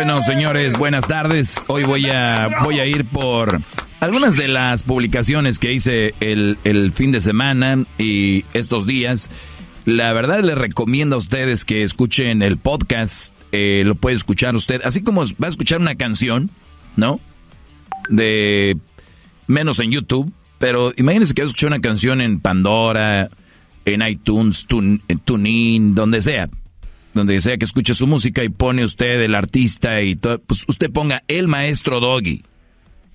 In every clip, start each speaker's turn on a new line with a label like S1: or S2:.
S1: Bueno, señores, buenas tardes. Hoy voy a, voy a ir por algunas de las publicaciones que hice el, fin de semana y estos días. La verdad les recomiendo a ustedes que escuchen el podcast. Eh, lo puede escuchar usted. Así como va a escuchar una canción, ¿no? De menos en YouTube. Pero imagínense que va a escuchar una canción en Pandora, en iTunes, TuneIn, donde sea donde sea que escuche su música y pone usted el artista y todo, pues usted ponga el maestro Doggy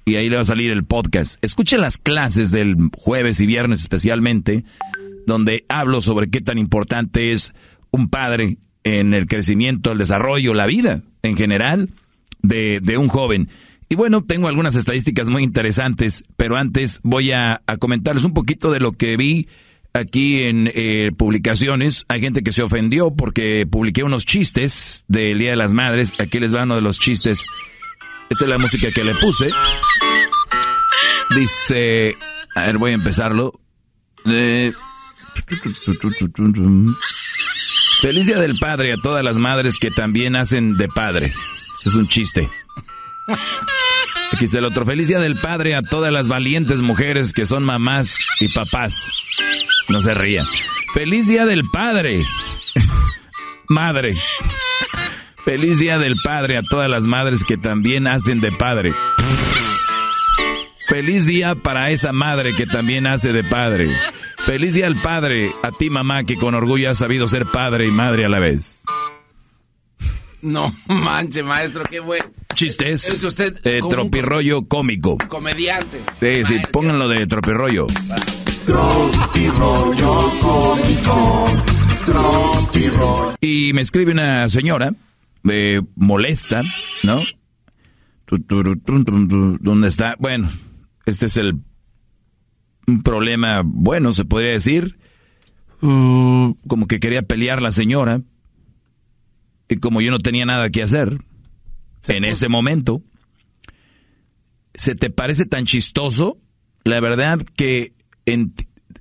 S1: y ahí le va a salir el podcast. Escuche las clases del jueves y viernes especialmente, donde hablo sobre qué tan importante es un padre en el crecimiento, el desarrollo, la vida en general de, de un joven. Y bueno, tengo algunas estadísticas muy interesantes, pero antes voy a, a comentarles un poquito de lo que vi aquí en eh, publicaciones, hay gente que se ofendió porque publiqué unos chistes del Día de las Madres. Aquí les va uno de los chistes. Esta es la música que le puse. Dice, a ver, voy a empezarlo. Eh, del Padre a todas las madres que también hacen de padre. Ese es un chiste otro. Feliz Día del Padre a todas las valientes mujeres que son mamás y papás. No se rían. Feliz Día del Padre. Madre. Feliz Día del Padre a todas las madres que también hacen de padre. Feliz día para esa madre que también hace de padre. Feliz día al padre, a ti mamá que con orgullo has sabido ser padre y madre a la vez.
S2: No manche, maestro, qué
S1: bueno chistes. ¿Es usted eh, tropirroyo cómico. Comediante. Sí, sí, pónganlo de tropirroyo. Tropirroyo cómico. Tropirroyo. Y me escribe una señora, eh, molesta, ¿no? ¿Dónde está? Bueno, este es el problema bueno, se podría decir. Mm. como que quería pelear la señora. Y como yo no tenía nada que hacer, en ese momento. ¿Se te parece tan chistoso? La verdad que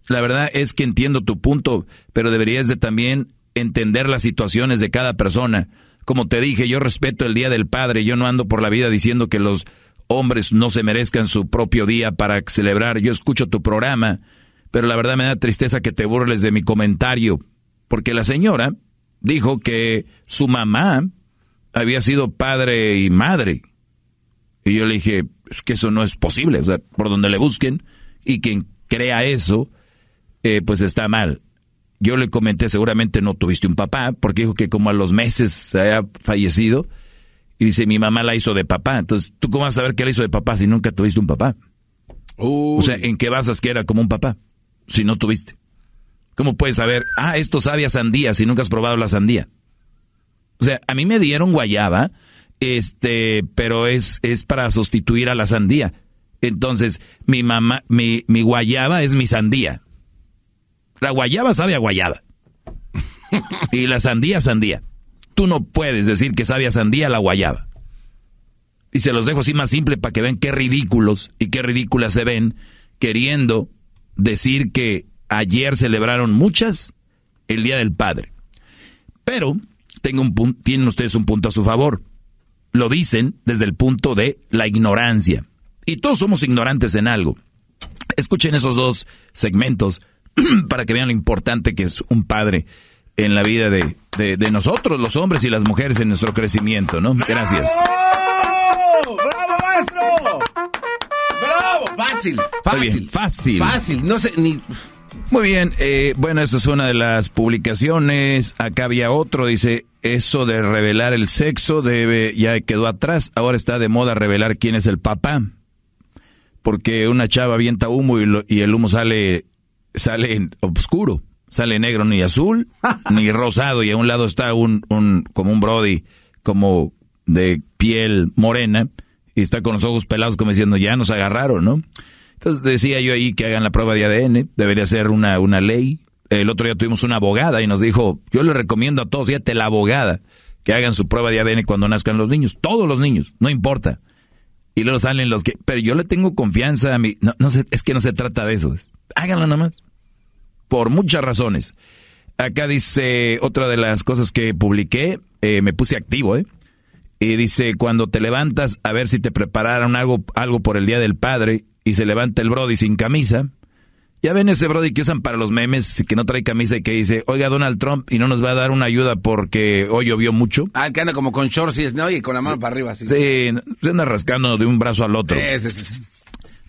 S1: la verdad es que entiendo tu punto, pero deberías de también entender las situaciones de cada persona. Como te dije, yo respeto el Día del Padre, yo no ando por la vida diciendo que los hombres no se merezcan su propio día para celebrar. Yo escucho tu programa, pero la verdad me da tristeza que te burles de mi comentario, porque la señora dijo que su mamá había sido padre y madre. Y yo le dije, es que eso no es posible, o sea, por donde le busquen y quien crea eso, eh, pues está mal. Yo le comenté, seguramente no tuviste un papá, porque dijo que como a los meses se había fallecido, y dice, mi mamá la hizo de papá. Entonces, ¿tú cómo vas a saber que la hizo de papá si nunca tuviste un papá? O sea, ¿en qué basas que era como un papá? Si no tuviste. ¿Cómo puedes saber, ah, esto sabe a sandía si nunca has probado la sandía? O sea, a mí me dieron guayaba, este, pero es, es para sustituir a la sandía. Entonces, mi mamá, mi, mi guayaba es mi sandía. La guayaba sabe a guayaba. y la sandía, sandía. Tú no puedes decir que sabe a sandía la guayaba. Y se los dejo así más simple para que vean qué ridículos y qué ridículas se ven queriendo decir que ayer celebraron muchas el Día del Padre. Pero tienen ustedes un punto a su favor. Lo dicen desde el punto de la ignorancia. Y todos somos ignorantes en algo. Escuchen esos dos segmentos para que vean lo importante que es un padre en la vida de, nosotros, los hombres y las mujeres, en nuestro crecimiento, ¿no? Gracias.
S2: ¡Bravo, maestro! ¡Bravo! Fácil,
S1: fácil. fácil. Fácil. No sé, ni... Muy bien, eh, bueno, esa es una de las publicaciones. Acá había otro, dice, eso de revelar el sexo debe, ya quedó atrás, ahora está de moda revelar quién es el papá. Porque una chava avienta humo y, y el humo sale, sale oscuro, sale negro ni azul, ni rosado, y a un lado está un, como un brody, como de piel morena, y está con los ojos pelados como diciendo, ya nos agarraron, ¿no? Entonces decía yo ahí que hagan la prueba de ADN, debería ser una, ley. El otro día tuvimos una abogada y nos dijo, yo le recomiendo a todos, fíjate, la abogada, que hagan su prueba de ADN cuando nazcan los niños, todos los niños, no importa. Y luego salen los que, pero yo le tengo confianza a mí, no, no es que no se trata de eso, háganlo nomás, por muchas razones. Acá dice otra de las cosas que publiqué, eh, me puse activo, ¿eh? Y dice, cuando te levantas a ver si te prepararon algo, algo por el Día del Padre y se levanta el Brody sin camisa. Ya ven ese Brody que usan para los memes, que no trae camisa y que dice, oiga Donald Trump y no nos va a dar una ayuda porque hoy llovió mucho. Ah, que anda como con
S2: shorts y, ¿no? y con la mano para arriba.
S1: Sí, se anda rascando de un brazo al otro.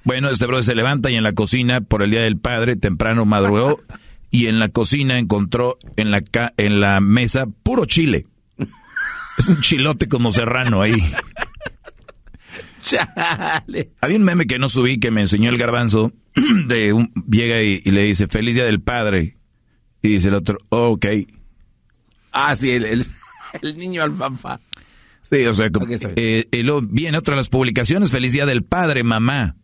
S1: Bueno, este Brody se levanta y en la cocina, por el Día del Padre, temprano madrugó y en la cocina encontró en la, en la mesa puro chile. Es un chilote como serrano ahí. Chale. Había un meme que no subí que me enseñó el garbanzo. De un, llega y, le dice, feliz día del padre. Y dice el otro, ok. Ah, sí, el, el, niño Sí, o sea, como, eh, viene otra de las publicaciones, feliz día del padre, mamá.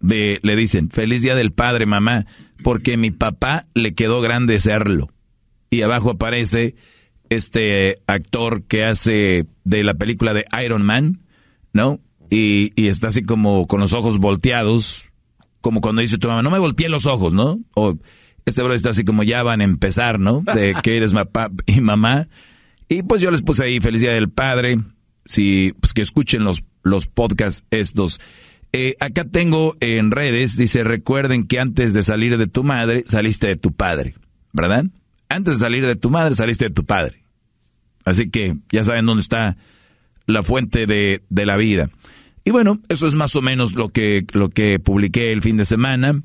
S1: De, le dicen, feliz día del padre, mamá, porque mi papá le quedó grande serlo. Y abajo aparece este actor que hace de la película de Iron Man, ¿no? y, está así como con los ojos volteados, como cuando dice tu mamá, no me volteé los ojos, ¿no? O este bro está así como ya van a empezar, ¿no? De que eres papá y mamá. Y pues yo les puse ahí felicidad del padre, si pues que escuchen los, los podcasts estos. Eh, acá tengo en redes, dice, recuerden que antes de salir de tu madre, saliste de tu padre, ¿verdad? Antes de salir de tu madre, saliste de tu padre. Así que ya saben dónde está la fuente de, de la vida. Y bueno, eso es más o menos lo que, lo que publiqué el fin de semana.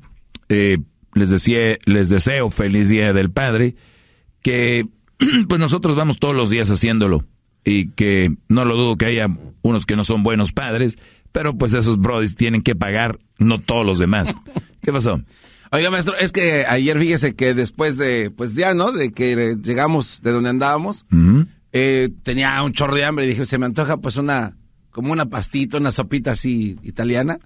S1: Eh, les, decía, les deseo feliz Día del Padre, que pues nosotros vamos todos los días haciéndolo y que no lo dudo que haya unos que no son buenos padres, pero pues esos brodis tienen que pagar, no todos los demás. ¿Qué pasó?
S2: Oiga, maestro, es que ayer fíjese que después de, pues ya, ¿no? De que llegamos de donde andábamos, eh, tenía un chorro de hambre y dije, se me antoja pues una, como una pastita, una sopita así italiana.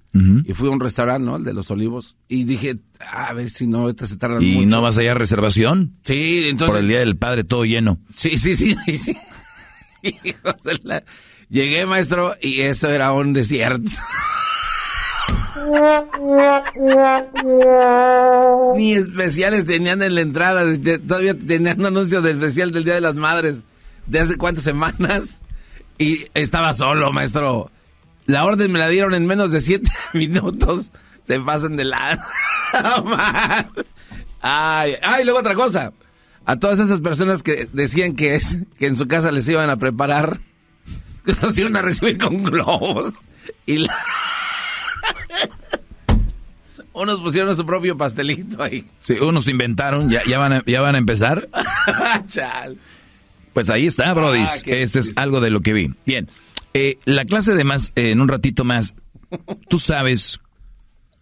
S2: Y fui a un restaurante, ¿no? El de los olivos. Y dije, a ver si no, esta se tarda mucho. ¿Y
S1: no vas allá a reservación? Sí, entonces. Por el Día del Padre, todo lleno. Sí, sí, sí.
S2: Llegué, maestro, y eso era un desierto. Ni especiales tenían en la entrada. Todavía tenían anuncios del especial del Día de las Madres de hace cuántas semanas. Y estaba solo, maestro. La orden me la dieron en menos de siete minutos. Se pasan de lado. ay, ay, luego otra cosa. A todas esas personas que decían que, es, que en su casa les iban a preparar, los iban a recibir con globos. Y Unos pusieron su propio pastelito ahí.
S1: Sí, unos inventaron, ya, ya, van, ya van a empezar. Chal. Pues ahí está, brodis, ah, Brody. Este es algo de lo que vi. Bien, eh, la clase de más, eh, en un ratito más, tú sabes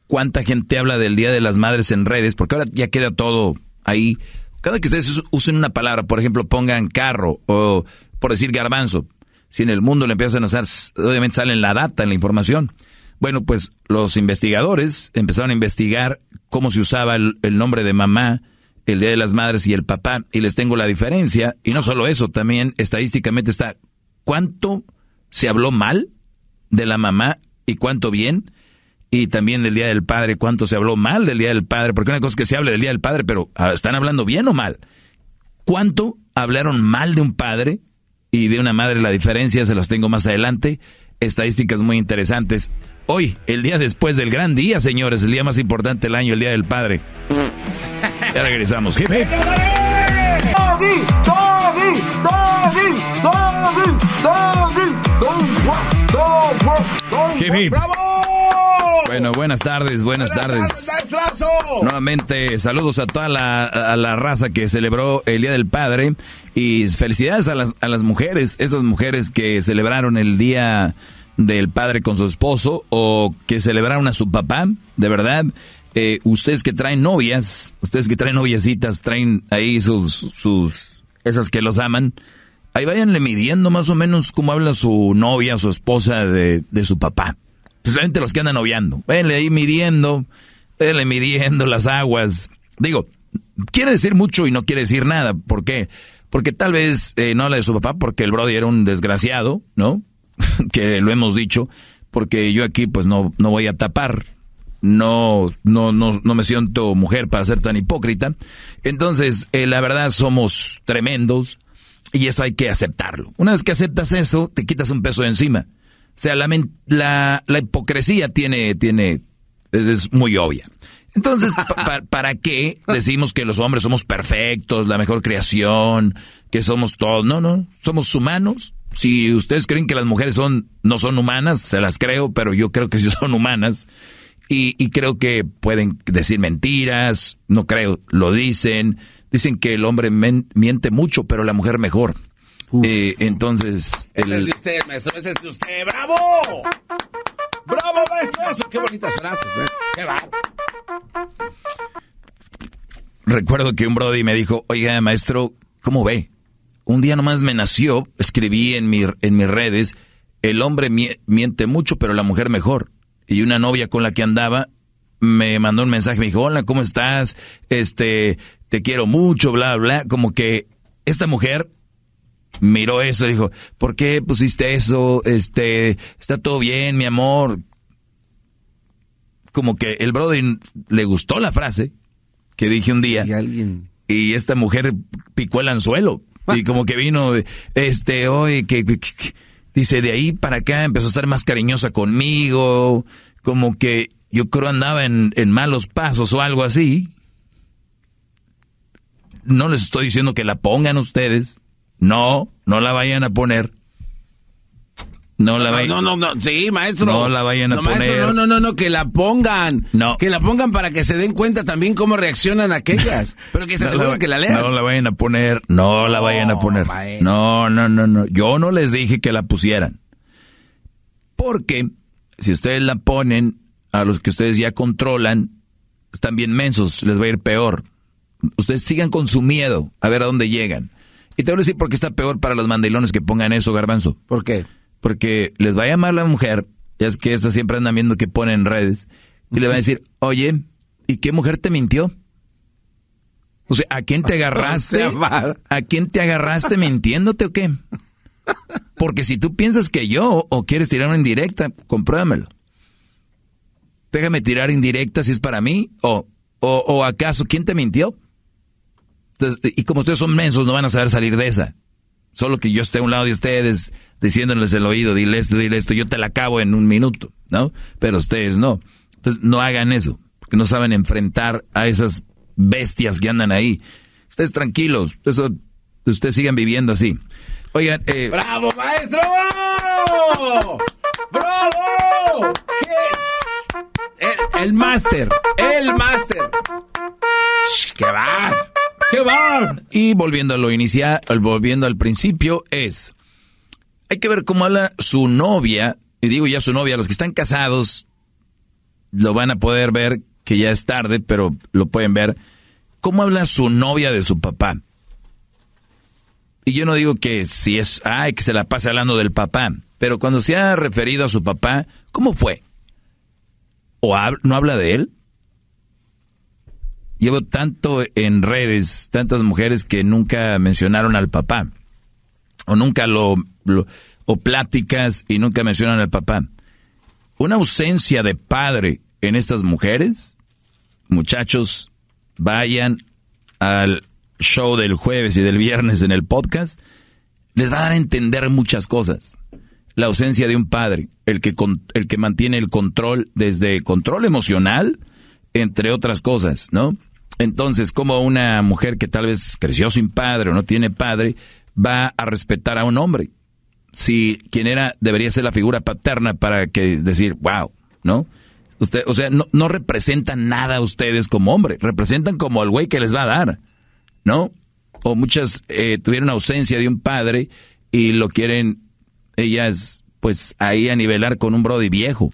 S1: cuánta gente habla del Día de las Madres en redes, porque ahora ya queda todo ahí. Cada que ustedes usen una palabra, por ejemplo, pongan carro o por decir garbanzo, si en el mundo le empiezan a usar, obviamente sale en la data, en la información. Bueno, pues los investigadores empezaron a investigar cómo se usaba el nombre de mamá el Día de las Madres y el papá, y les tengo la diferencia. Y no solo eso, también estadísticamente está cuánto se habló mal de la mamá y cuánto bien. Y también del Día del Padre, cuánto se habló mal del Día del Padre, porque una cosa es que se hable del Día del Padre, pero ah, ¿están hablando bien o mal? ¿Cuánto hablaron mal de un padre y de una madre? La diferencia se las tengo más adelante. Estadísticas muy interesantes. Hoy, el día después del gran día, señores, el día más importante del año, el Día del Padre. Ya regresamos. Jimmy ¡Bravo! Bueno, buenas tardes, buenas, tardes. Nuevamente, saludos a toda la, la raza que celebró el Día del Padre y felicidades a las, a las mujeres, esas mujeres que celebraron el Día del Padre con su esposo o que celebraron a su papá, de verdad eh, ustedes que traen novias, ustedes que traen noviecitas, traen ahí sus, sus, esas que los aman, ahí váyanle midiendo más o menos como habla su novia, su esposa de, su papá. Especialmente los que andan noviando. Váyanle ahí midiendo, váyanle midiendo las aguas. Digo, quiere decir mucho y no quiere decir nada. ¿Por qué? Porque tal vez eh, no habla de su papá porque el Brody era un desgraciado, ¿no? que lo hemos dicho, porque yo aquí pues no, no voy a tapar no, no, no, no me siento mujer para ser tan hipócrita. Entonces, eh, la verdad somos tremendos y eso hay que aceptarlo. Una vez que aceptas eso, te quitas un peso de encima. O sea, la, la, la hipocresía tiene, tiene, es muy obvia. Entonces, ¿para qué decimos que los hombres somos perfectos, la mejor creación, que somos todos? No, no, somos humanos. Si ustedes creen que las mujeres son, no son humanas, se las creo, pero yo creo que sí son humanas y, creo que pueden decir mentiras, no creo, lo dicen. Dicen que el hombre miente mucho, pero la mujer mejor. Eh, entonces... Este es
S2: usted, maestro, este usted. ¡Bravo! ¡Bravo, maestro! ¡Qué bonitas frases! ¡Qué
S1: Recuerdo que un brody me dijo, oiga, maestro, ¿cómo ve? Un día nomás me nació, escribí en, mi, en mis redes, el hombre miente mucho, pero la mujer mejor y una novia con la que andaba me mandó un mensaje, me dijo, hola, ¿cómo estás? Este, te quiero mucho, bla, bla. Como que esta mujer miró eso, dijo, ¿por qué pusiste eso? Este, está todo bien, mi amor. Como que el brother le gustó la frase que dije un día. Y, alguien... y esta mujer picó el anzuelo. Y como que vino, este, hoy, que Dice, de ahí para acá empezó a estar más cariñosa conmigo, como que yo creo andaba en, en malos pasos o algo así. No les estoy diciendo que la pongan ustedes. No, no la vayan a poner. No la No,
S2: no, no, sí, maestro. No la vayan a poner. no, no, no, no, que la pongan. No. Que la pongan para que se den cuenta también cómo reaccionan aquellas. Pero que se aseguren que la lean. No
S1: la vayan a poner, no la vayan a poner. No, no, no, no. Yo no les dije que la pusieran. Porque si ustedes la ponen a los que ustedes ya controlan, están bien mensos, les va a ir peor. Ustedes sigan con su miedo a ver a dónde llegan. Y te voy a decir por qué está peor para los mandilones que pongan eso, garbanzo. ¿Por qué? porque les va a llamar la mujer, ya es que estas siempre andan viendo que ponen en redes, y le va a decir, oye, ¿y qué mujer te mintió? O sea, ¿a quién te agarraste? ¿A quién te agarraste mintiéndote o qué? Porque si tú piensas que yo o quieres tirar una indirecta, compruébamelo. Déjame tirar indirecta si es para mí o, o, o acaso, ¿quién te mintió? y como ustedes son mensos, no van a saber salir de esa. Solo que yo esté a un lado de ustedes diciéndoles el oído, dile esto, dile esto, yo te la acabo en un minuto, ¿no? Pero ustedes no. Entonces no hagan eso, porque no saben enfrentar a esas bestias que andan ahí. Ustedes tranquilos, eso, ustedes sigan viviendo así. Oigan, eh, ¡Bravo, maestro! ¡Bravo! El, el máster, el máster. ¡Qué va! ¡Qué va! Y volviendo a lo inicial, volviendo al principio, es. Hay que ver cómo habla su novia. Y digo ya su novia, los que están casados lo van a poder ver, que ya es tarde, pero lo pueden ver. ¿Cómo habla su novia de su papá? Y yo no digo que si es, ay, que se la pase hablando del papá, pero cuando se ha referido a su papá, ¿cómo fue? ¿O no habla de él? llevo tanto en redes, tantas mujeres que nunca mencionaron al papá, o nunca lo, o pláticas y nunca mencionan al papá. Una ausencia de padre en estas mujeres, muchachos, vayan al show del jueves y del viernes en el podcast, les va a dar a entender muchas cosas. La ausencia de un padre, el que, el que mantiene el control desde control emocional, entre otras cosas, ¿no? Entonces, ¿cómo una mujer que tal vez creció sin padre o no tiene padre, va a respetar a un hombre? Si quien era debería ser la figura paterna para que decir, wow, ¿no? Usted, o sea, no, representan nada a ustedes como hombre, representan como al güey que les va a dar, ¿no? O muchas eh, tuvieron ausencia de un padre y lo quieren ellas, pues, ahí a nivelar con un brody viejo.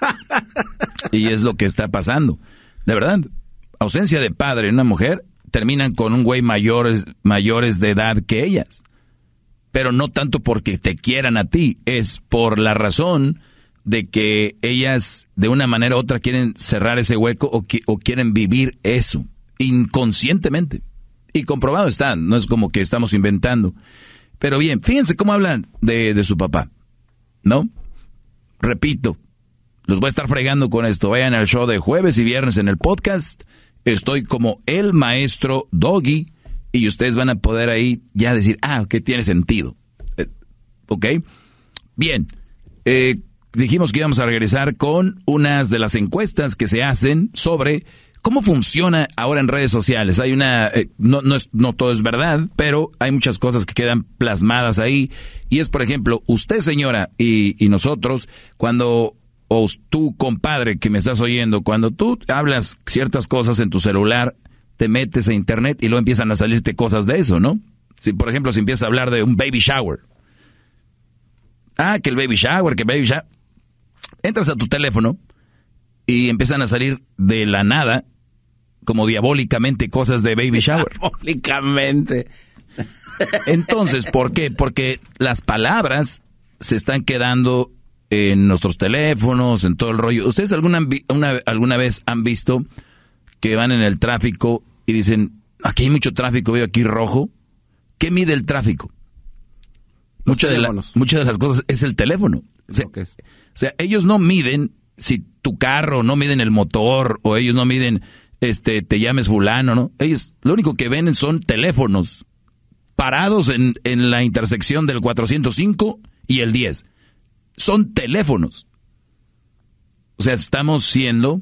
S1: y es lo que está pasando, de verdad ausencia de padre en una mujer, terminan con un güey mayores, mayores de edad que ellas. Pero no tanto porque te quieran a ti, es por la razón de que ellas de una manera u otra quieren cerrar ese hueco o, quieren vivir eso inconscientemente. Y comprobado está, no es como que estamos inventando. Pero bien, fíjense cómo hablan de, de su papá, ¿no? Repito, los voy a estar fregando con esto. Vayan al show de jueves y viernes en el podcast. Estoy como el maestro Doggy y ustedes van a poder ahí ya decir, ah, que tiene sentido. Eh, ¿Ok? Bien. Eh, dijimos que íbamos a regresar con unas de las encuestas que se hacen sobre cómo funciona ahora en redes sociales. Hay una, eh, no, es, no todo es verdad, pero hay muchas cosas que quedan plasmadas ahí. Y es, por ejemplo, usted señora y nosotros, cuando o tú, compadre, que me estás oyendo, cuando tú hablas ciertas cosas en tu celular, te metes a internet y luego empiezan a salirte cosas de eso, ¿no? Si, por ejemplo, si empiezas a hablar de un baby shower. Ah, que el baby shower, que el baby shower. Entras a tu teléfono y empiezan a salir de la nada, como diabólicamente, cosas de baby shower. Diabólicamente. Entonces, ¿por qué? Porque las palabras se están quedando en nuestros teléfonos, en todo el rollo. ¿Ustedes alguna, una, alguna vez han visto que van en el tráfico y dicen, aquí hay mucho tráfico, veo aquí rojo? ¿Qué mide el tráfico? Muchas de, muchas de las cosas es el teléfono. O sea, ellos no miden si tu carro, no miden el motor, o ellos no miden, este, te llames fulano, ¿no? Ellos lo único que ven son teléfonos parados en, en la intersección del 405 y el 10 son teléfonos. O sea, estamos siendo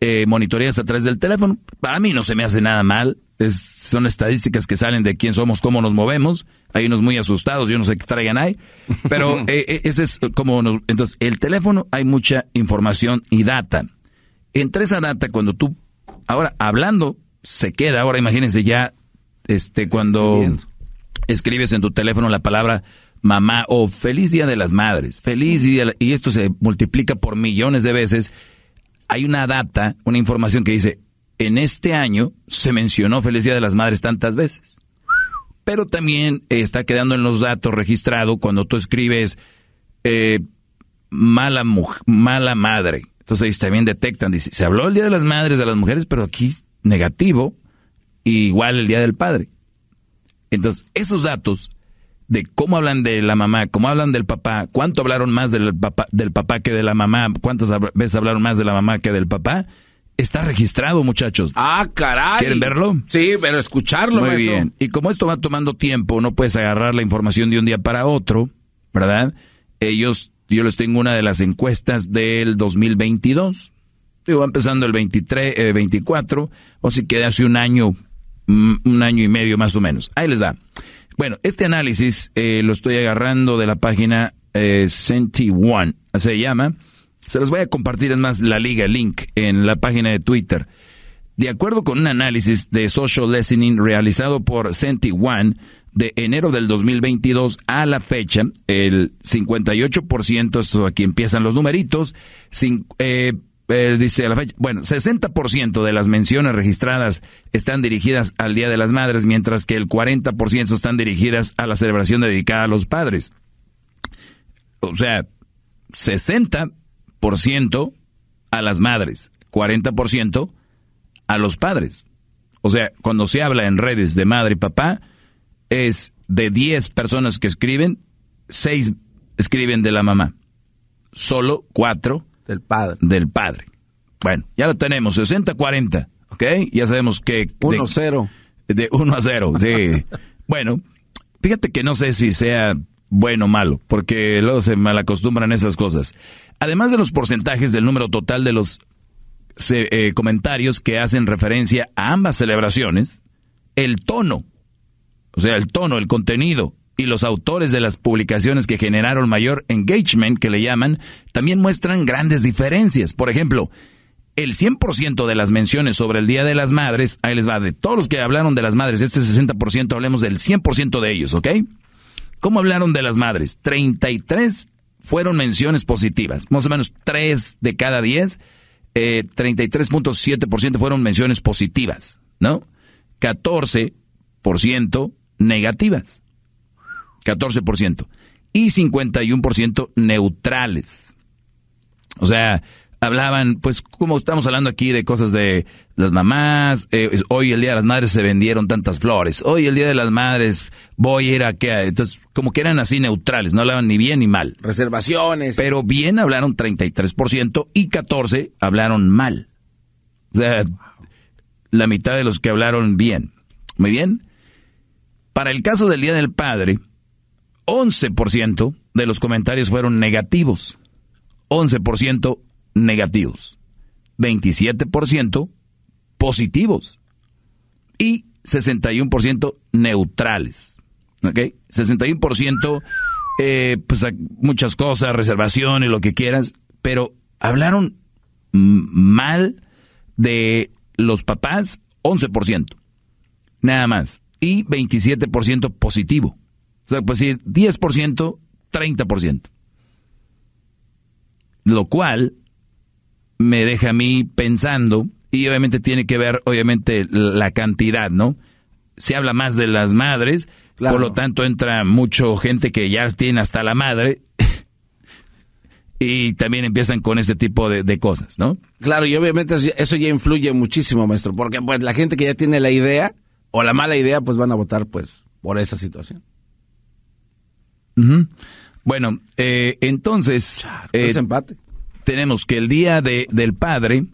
S1: eh, a través del teléfono. Para mí no se me hace nada mal. son estadísticas que salen de quién somos, cómo nos movemos. Hay unos muy asustados, yo no sé qué traigan ahí. Pero eh, eh, ese es como Entonces, el teléfono hay mucha información y data. Entre esa data, cuando tú... Ahora, hablando, se queda. Ahora, imagínense ya, este, cuando escribes en tu teléfono la palabra mamá o feliz día de las madres, feliz día, y esto se multiplica por millones de veces, hay una data, una información que dice, en este año se mencionó feliz día de las madres tantas veces. Pero también está quedando en los datos registrado cuando tú escribes eh, mala, mala madre. Entonces también detectan, dice, se habló el Día de las Madres de las Mujeres, pero aquí negativo, igual el Día del Padre. Entonces, esos datos de cómo hablan de la mamá, cómo hablan del papá, cuánto hablaron más del papá, del papá que de la mamá, cuántas veces hablaron más de la mamá que del papá, está registrado, muchachos. Ah, caray. ¿Quieren verlo? Sí, pero escucharlo. Muy bien. Y como esto va tomando tiempo, no puedes agarrar la información de un día para otro, ¿verdad? Ellos, yo les tengo una de las encuestas del 2022. Digo, va empezando el 23, 24, eh, o si queda hace un año, mm, un año y medio más o menos. Ahí les va. Bueno, este análisis eh, lo estoy agarrando de la página eh, Senti One, se llama. Se los voy a compartir, es más, la liga, link, en la página de Twitter. De acuerdo con un análisis de social listening realizado por Senti One de enero del 2022 a la fecha, el 58%, esto aquí empiezan los numeritos, eh, eh, dice la fecha, bueno, 60% de las menciones registradas están dirigidas al Día de las Madres, mientras que el 40% están dirigidas a la celebración dedicada a los padres. O sea, 60% a las madres, 40% a los padres. O sea, cuando se habla en redes de madre y papá, es de 10 personas que escriben, 6 escriben de la mamá. Solo 4 del padre. Del padre. Bueno, ya lo tenemos, 60-40, ¿ok? Ya sabemos que... 1-0. De 1 a 0, sí. bueno, fíjate que no sé si sea bueno o malo, porque luego se malacostumbran esas cosas. Además de los porcentajes del número total de los eh, comentarios que hacen referencia a ambas celebraciones, el tono, o sea, el tono, el contenido, y los autores de las publicaciones que generaron mayor engagement, que le llaman, también muestran grandes diferencias. Por ejemplo, el 100% de las menciones sobre el Día de las Madres, ahí les va, de todos los que hablaron de las madres, este 60%, hablemos del 100% de ellos, ¿ok? ¿Cómo hablaron de las madres? 33 fueron menciones positivas, más o menos 3 de cada 10, eh, 33.7% fueron menciones positivas, ¿no? 14% negativas. 14%, y 51% neutrales. O sea, hablaban, pues como estamos hablando aquí de cosas de las mamás, eh, hoy el Día de las Madres se vendieron tantas flores, hoy el Día de las Madres voy a ir a qué, entonces como que eran así neutrales, no hablaban ni bien ni mal. Reservaciones. Pero bien hablaron 33% y 14 hablaron mal. O sea, la mitad de los que hablaron bien. Muy bien. Para el caso del Día del Padre, 11% de los comentarios fueron negativos. 11% negativos. 27% positivos. Y 61% neutrales. ¿Ok? 61% eh, pues, muchas cosas, reservaciones, lo que quieras. Pero hablaron mal de los papás, 11%. Nada más. Y 27% positivo. O sea, pues sí, 10%, 30%. Lo cual me deja a mí pensando, y obviamente tiene que ver, obviamente, la cantidad, ¿no? Se habla más de las madres, por lo tanto entra mucho gente que ya tiene hasta la madre y también empiezan con ese tipo de, de, cosas, ¿no?
S2: Claro, y obviamente eso ya influye muchísimo, maestro, porque pues la gente que ya tiene la idea o la mala idea, pues van a votar pues por esa
S1: situación. Bueno, eh, entonces... Eh, empate. Tenemos que el Día de, del Padre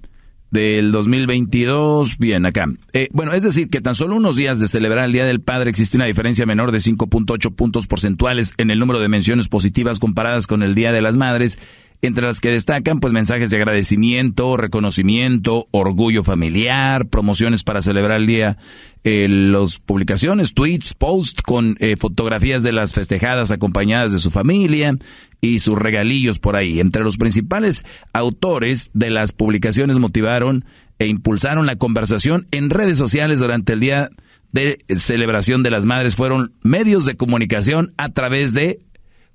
S1: del 2022, bien, acá. Eh, bueno, es decir, que tan solo unos días de celebrar el Día del Padre existe una diferencia menor de 5.8 puntos porcentuales en el número de menciones positivas comparadas con el Día de las Madres entre las que destacan pues mensajes de agradecimiento, reconocimiento, orgullo familiar, promociones para celebrar el día, eh, las publicaciones, tweets, posts con eh, fotografías de las festejadas acompañadas de su familia y sus regalillos por ahí. Entre los principales autores de las publicaciones motivaron e impulsaron la conversación en redes sociales durante el día de celebración de las madres fueron medios de comunicación a través de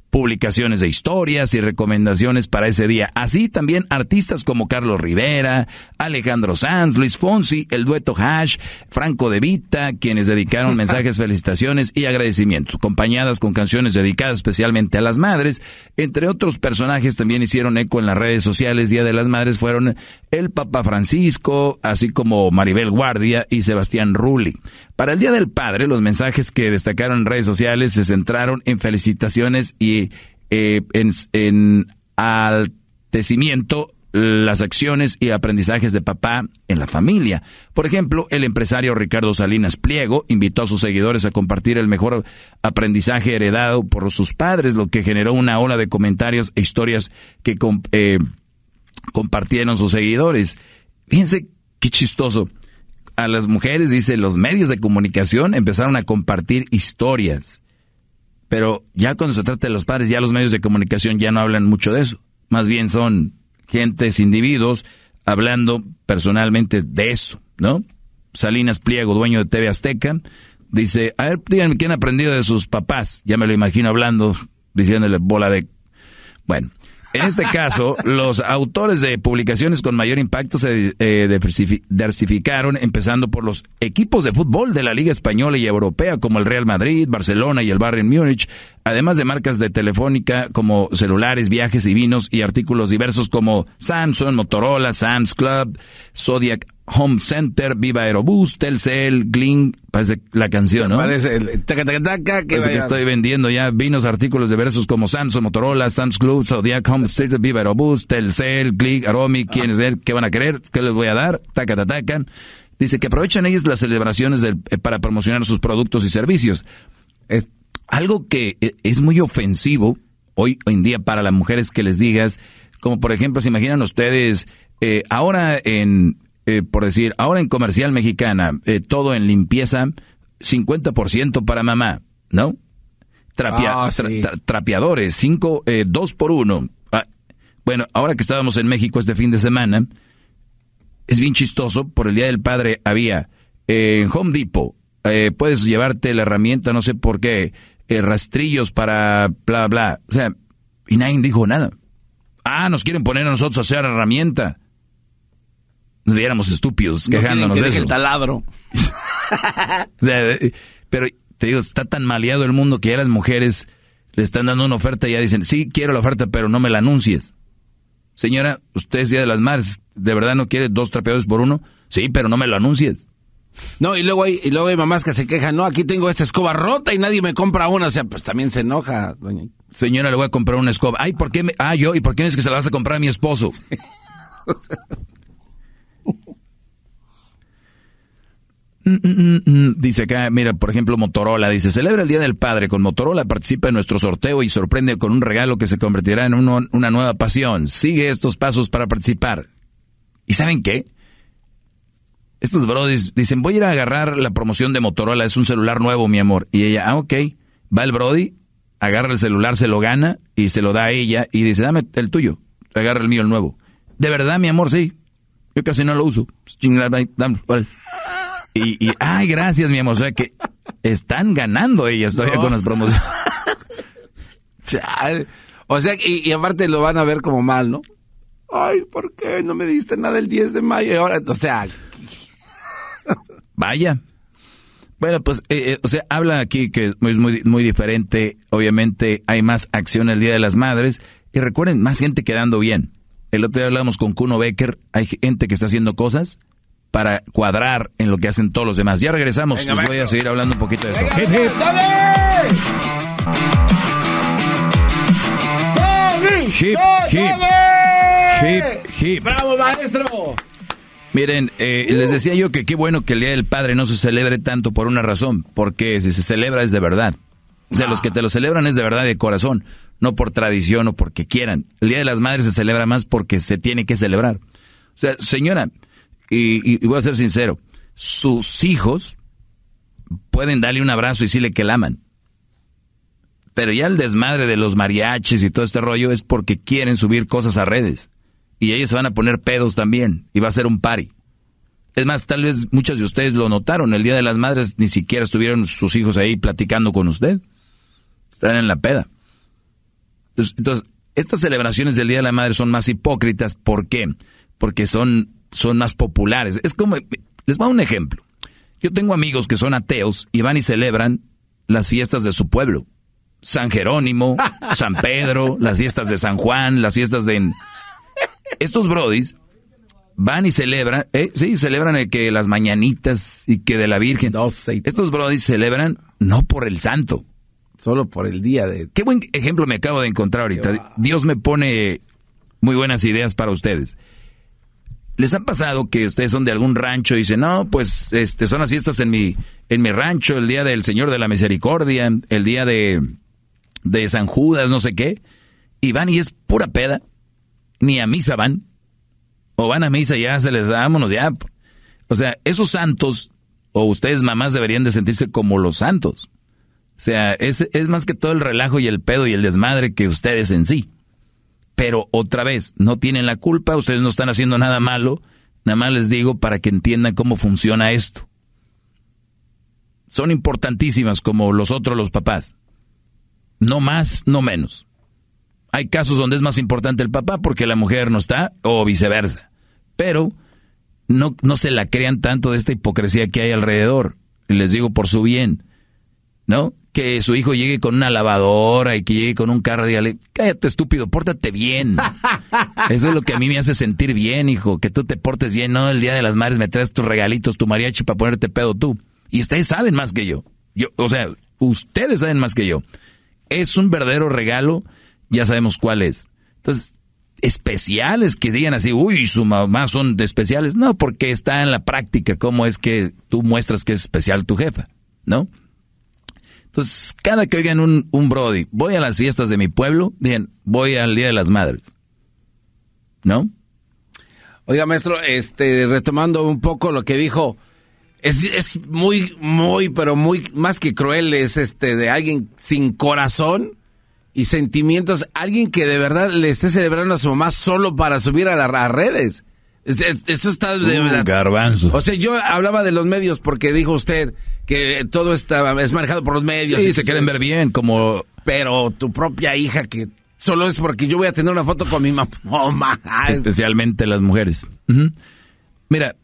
S1: publicaciones de historias y recomendaciones para ese día. Así también artistas como Carlos Rivera, Alejandro Sanz, Luis Fonsi, el dueto Hash, Franco De Vita, quienes dedicaron mensajes, felicitaciones y agradecimientos, acompañadas con canciones dedicadas especialmente a las madres. Entre otros personajes también hicieron eco en las redes sociales Día de las Madres fueron el Papa Francisco, así como Maribel Guardia y Sebastián Rulli. Para el Día del Padre, los mensajes que destacaron en redes sociales se centraron en felicitaciones y eh, en, altecimiento las acciones y aprendizajes de papá en la familia. Por ejemplo, el empresario Ricardo Salinas Pliego invitó a sus seguidores a compartir el mejor aprendizaje heredado por sus padres, lo que generó una ola de comentarios e historias que eh, compartieron sus seguidores. Fíjense qué chistoso a las mujeres, dice, los medios de comunicación empezaron a compartir historias. Pero ya cuando se trata de los padres, ya los medios de comunicación ya no hablan mucho de eso. Más bien son gentes, individuos, hablando personalmente de eso, ¿no? Salinas Pliego, dueño de TV Azteca, dice, a ver, díganme quién ha aprendido de sus papás. Ya me lo imagino hablando, diciéndole bola de... Bueno, en este caso, los autores de publicaciones con mayor impacto se eh, diversificaron, empezando por los equipos de fútbol de la Liga Española y Europea, como el Real Madrid, Barcelona y el Bayern Múnich, además de marcas de telefónica como celulares, viajes y vinos y artículos diversos como Samsung, Motorola, Sam's Club, Zodiac Home Center, Viva Aerobus, Telcel, Gling, parece la canción, ¿no? Parece, el, taca, taca,
S2: taca, que, estoy
S1: vendiendo ya vinos, artículos diversos como Samsung, Motorola, Sam's Club, Zodiac Home Center, Viva Aerobus, Telcel, Gling, Aromi, ah. es él, ¿Qué van a querer? ¿Qué les voy a dar? Taca, taca, Dice que aprovechan ellos las celebraciones eh, para promocionar sus productos y servicios. Algo que eh, es muy ofensivo hoy en día para las mujeres que les digas, como por ejemplo, se imaginan ustedes, eh, ahora en, eh, por decir, ahora en comercial mexicana, todo en limpieza, 50% para mamá, ¿no? Ah, trapeadores, 5, por uno. Ah, bueno, ahora que estábamos en México este fin de semana, es bien chistoso, por el Día del Padre había en Home Depot, puedes llevarte la herramienta, no sé por qué, eh, rastrillos para bla, bla. O sea, y nadie dijo nada. Ah, nos quieren poner a nosotros a hacer herramienta. Nos viéramos estúpidos quejándonos que de eso. el taladro. o sea, pero te digo, está tan maleado el mundo que ya las mujeres le están dando una oferta y ya dicen, sí, quiero la oferta, pero no me la anuncies. Señora, usted es Día de las Madres, ¿de verdad no quiere dos trapeadores por uno? Sí, pero no me lo anuncies.
S2: No, y luego, hay, y luego hay mamás que se quejan, no, aquí tengo esta escoba rota y nadie me compra una. O sea, pues también se enoja,
S1: doña. Señora, le voy a comprar una escoba. Ay, ¿por qué me, ah, yo, ¿y por qué no es que se la vas a comprar a mi esposo? Mm, mm, mm, dice acá, mira, por ejemplo, Motorola dice, celebra el Día del Padre con Motorola, participa en nuestro sorteo y sorprende con un regalo que se convertirá en una nueva pasión. Sigue estos pasos para participar. ¿Y saben qué? Estos brodis dicen, voy a ir a agarrar la promoción de Motorola, es un celular nuevo, mi amor. Y ella, ah, ok. Va el brody, agarra el celular, se lo gana y se lo da a ella y dice, dame el tuyo, agarra el mío, el nuevo. De verdad, mi amor, sí. Yo casi no lo uso. Pues, y, y ay, gracias, mi amor. O sea que están ganando ellas todavía con las promociones. O sea, y, aparte lo van a ver
S2: como mal, ¿no? Ay, ¿por qué no me diste nada el 10 de mayo? Ahora, o sea,
S1: Vaya. Bueno, pues, eh, eh, o sea, habla aquí que es muy, muy diferente. Obviamente hay más acción el Día de las Madres. Y recuerden, más gente quedando bien. El otro día hablamos con Kuno Becker. Hay gente que está haciendo cosas para cuadrar en lo que hacen todos los demás. Ya regresamos. Les voy a seguir hablando un poquito de eso. ¡Hip,
S2: ¡Dale!
S1: ¡Hip, hip, hip, hip!
S2: ¡Bravo, maestro!
S1: Miren, eh, les uh. decía yo que qué bueno que el Día del Padre no se celebre tanto por una razón, porque si se celebra es de verdad. O sea, los que ah. te lo celebran es de verdad de corazón, no por tradición o porque quieran. El Día de las Madres se celebra más porque se tiene que celebrar. O sea, señora, y, voy a ser sincero, sus hijos pueden darle un abrazo y decirle que la aman. Pero ya el desmadre de los mariachis y todo este rollo es porque quieren subir cosas a redes y ellos se van a poner pedos también y va a ser un party. Es más, tal vez muchas de ustedes lo notaron, el Día de las Madres ni siquiera estuvieron sus hijos ahí platicando con usted. Están en la peda. Entonces, estas celebraciones del Día de la Madre son más hipócritas. ¿Por qué? Porque son, son más populares. Es como, les voy a un ejemplo. Yo tengo amigos que son ateos y van y celebran las fiestas de su pueblo. San Jerónimo, San Pedro, las fiestas de San Juan, las fiestas de estos brodis van y celebran, eh, sí, celebran eh, que las mañanitas y que de la Virgen. Estos brodis celebran no por el santo. Solo por el día de... Qué buen ejemplo me acabo de encontrar ahorita. Dios me pone muy buenas ideas para ustedes. ¿Les han pasado que ustedes son de algún rancho y dicen, no, pues este, son las fiestas en mi, en mi rancho, el día del Señor de la Misericordia, el día de, de San Judas, no sé qué? Y van y es pura peda ni a misa van. O van a misa y ya se les da, vámonos ya. O sea, esos santos, o ustedes mamás deberían de sentirse como los santos. O sea, es, es más que todo el relajo y el pedo y el desmadre que ustedes en sí. Pero otra vez, no tienen la culpa, ustedes no están haciendo nada malo. Nada más les digo para que entiendan cómo funciona esto. Son importantísimas como los otros los papás. No más, no menos. Hay casos donde es más importante el papá porque la mujer no está o viceversa. Pero no, no se la crean tanto de esta hipocresía que hay alrededor. Les digo por su bien, ¿no? Que su hijo llegue con una lavadora y que llegue con un carro y dígale, cállate estúpido, pórtate bien. Eso es lo que a mí me hace sentir bien, hijo, que tú te portes bien, no el Día de las Madres me traes tus regalitos, tu mariachi para ponerte pedo tú. Y ustedes saben más que yo. yo o sea, ustedes saben más que yo. Es un verdadero regalo ya sabemos cuál es. Entonces, especiales que digan así, uy, su mamá son de especiales. No, porque está en la práctica cómo es que tú muestras que es especial tu jefa, ¿no? Entonces, cada que oigan un, Brody, voy a las fiestas de mi pueblo, bien voy al Día de las Madres, ¿no? Oiga, maestro, este, retomando un poco lo que
S2: dijo, es, es muy, muy, pero muy, más que cruel, es este, de alguien sin corazón y sentimientos alguien que de verdad le esté celebrando a su mamá solo para subir a las redes. Esto está de uh, verdad
S1: Garbanzo.
S2: O sea, yo hablaba de los medios porque dijo usted que todo está es manejado por los medios sí, y se quieren ver
S1: bien, como.
S2: Pero tu propia hija que solo es porque yo voy a tener una foto con mi mamá.
S1: Oh, Especialmente las mujeres. Mira,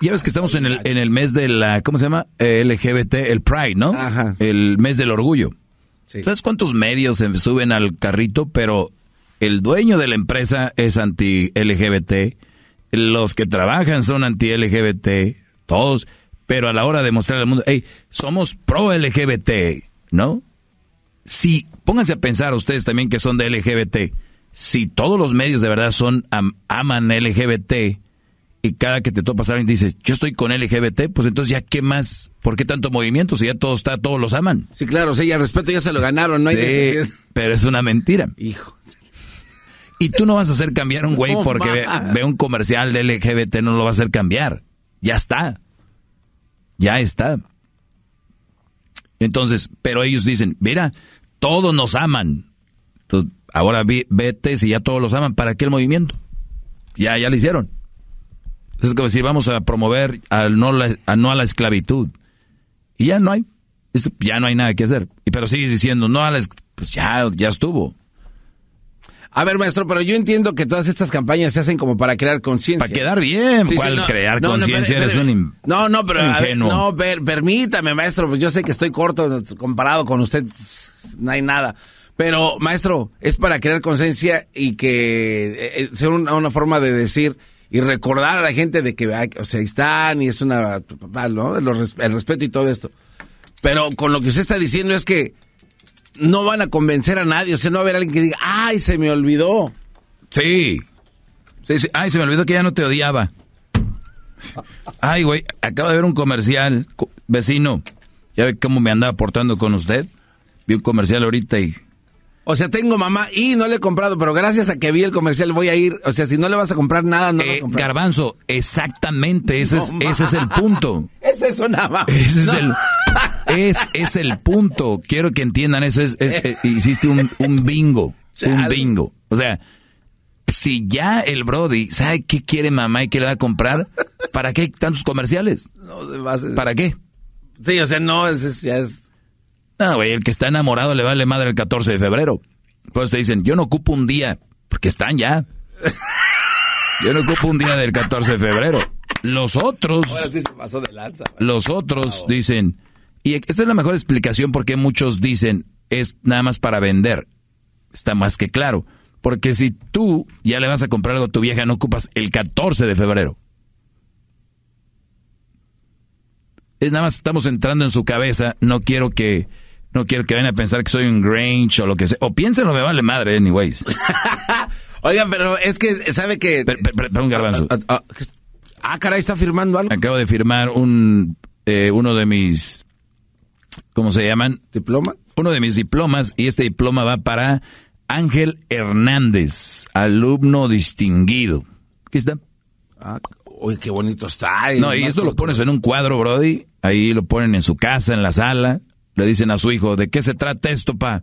S1: ya ves que estamos en el, en el mes de la, ¿cómo se llama? Eh, LGBT, el Pride, ¿no? Ajá. El mes del orgullo. ¿Sabes cuántos medios se suben al carrito? Pero el dueño de la empresa es anti-LGBT, los que trabajan son anti-LGBT, todos, pero a la hora de mostrar al mundo, hey, somos pro-LGBT, ¿no? Si, pónganse a pensar ustedes también que son de LGBT, si todos los medios de verdad son aman LGBT, y cada que te topas alguien dices yo estoy con LGBT, pues entonces ya qué más, ¿por qué tanto movimiento? Si ya todo está, todos los aman. Sí, claro, sí, al respeto ya se lo ganaron, no hay Pero es una mentira. Hijo. Y tú no vas a hacer cambiar un güey porque ve, un comercial de LGBT, no lo vas a hacer cambiar. Ya está. Ya está. Entonces, pero ellos dicen, mira, todos nos aman. Entonces, ahora vete si ya todos los aman, ¿para qué el movimiento? Ya, ya lo hicieron. Es como decir, vamos a promover al no, a a la esclavitud. Y ya no hay, ya no hay nada que hacer. y Pero sigues diciendo, no a la pues ya, ya estuvo.
S2: A ver, maestro, pero yo entiendo que todas estas campañas se hacen como para crear conciencia. Para quedar bien, ¿cuál crear conciencia? No, No, pero no, permítame, maestro, pues yo sé que estoy corto comparado con usted, no hay nada. Pero, maestro, es para crear conciencia y que eh, eh, sea una, forma de decir, y recordar a la gente de que, o sea, están y es una, ¿no? El respeto y todo esto. Pero con lo que usted está diciendo es que no van a convencer a nadie, o sea, no va a haber alguien que diga, ay, se me olvidó.
S1: Sí. sí, sí. Ay, se me olvidó que ya no te odiaba. Ay, güey, acabo de ver un comercial, vecino. ¿Ya ve cómo me andaba portando con usted? Vi un comercial ahorita y
S2: o sea, tengo mamá y no le he comprado, pero gracias a que vi el comercial
S1: voy a ir. O sea, si no le vas a comprar nada, no eh, vas a eh, comprar. Garbanzo, exactamente, ese, es, ese es el punto. Ese es una mamá. Ese es el... punto. Quiero que entiendan eso. Es, es eh, hiciste un, bingo. Un bingo. O sea, si ya el Brody sabe qué quiere mamá y qué le va a comprar, ¿para qué tantos comerciales? ¿Para qué? Sí, o sea, no, es, es, no, güey, el que está enamorado le vale madre el 14 de febrero. Pues te dicen, yo no ocupo un día, porque están ya. Yo no ocupo un día del 14 de febrero. Los otros, los otros dicen, y esta es la mejor explicación porque muchos dicen, es nada más para vender. Está más que claro. Porque si tú ya le vas a comprar algo a tu vieja, no ocupas el 14 de febrero. Es nada más estamos entrando en su cabeza, no quiero que no quiero que vayan a pensar que soy un Grange o lo que sea. O piénsenlo, me vale madre, anyways. Oigan, pero es que, ¿sabe que...? Perdón, garbanzo. Ah, ah, ah, ah, caray, ¿está firmando algo? Acabo de firmar un eh, uno de mis... ¿Cómo se llaman? ¿Diploma? Uno de mis diplomas, y este diploma va para Ángel Hernández, alumno distinguido. Aquí está. Uy, qué bonito está. Eh, no, y esto lo pones en un cuadro, Brody. Ahí lo ponen en su casa, en la sala. Le dicen a su hijo, ¿de qué se trata esto, pa?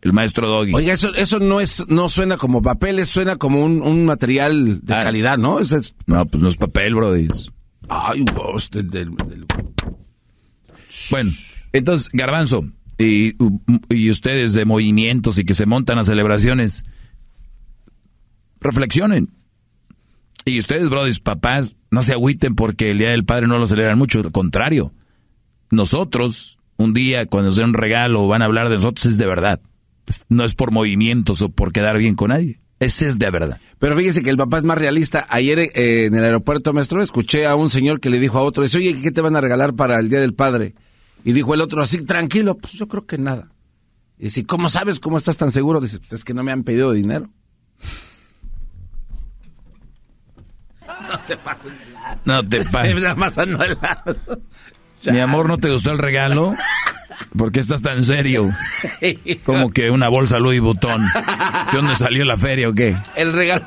S1: El maestro Doggy. Oiga,
S2: eso, eso no es, no suena como papel, suena como un, material de ah. calidad, ¿no? No, pues no es papel, brothers. Ay, vos
S1: del, Bueno, entonces, Garbanzo, y, y ustedes de movimientos y que se montan a celebraciones, reflexionen. Y ustedes, brothers, papás, no se agüiten porque el Día del Padre no lo celebran mucho, al contrario. Nosotros un día cuando sea un regalo van a hablar de nosotros es de verdad. Pues, no es por movimientos o por quedar bien con nadie. Ese es de verdad.
S2: Pero fíjese que el papá es más realista. Ayer eh, en el aeropuerto, maestro, escuché a un señor que le dijo a otro, dice, oye, ¿qué te van a regalar para el Día del Padre? Y dijo el otro así, tranquilo, pues yo creo que nada. Y dice, ¿cómo sabes? ¿Cómo estás tan seguro? Dice, pues es que no me han pedido dinero. No, te pases
S1: no te pases. Nada más mi amor, ¿no te gustó el regalo? ¿Por qué estás tan serio? Como que una bolsa Louis Vuitton. ¿De dónde salió la feria o qué? El
S2: regalo.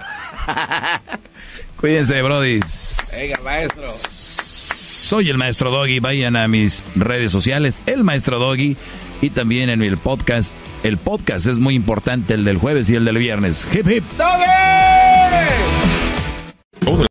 S1: Cuídense, brodis.
S2: Venga, maestro. Soy
S1: el maestro Doggy. Vayan a mis redes sociales, el maestro Doggy, y también en el podcast. El podcast es muy importante, el del jueves y el del viernes. Hip hip. Doggy.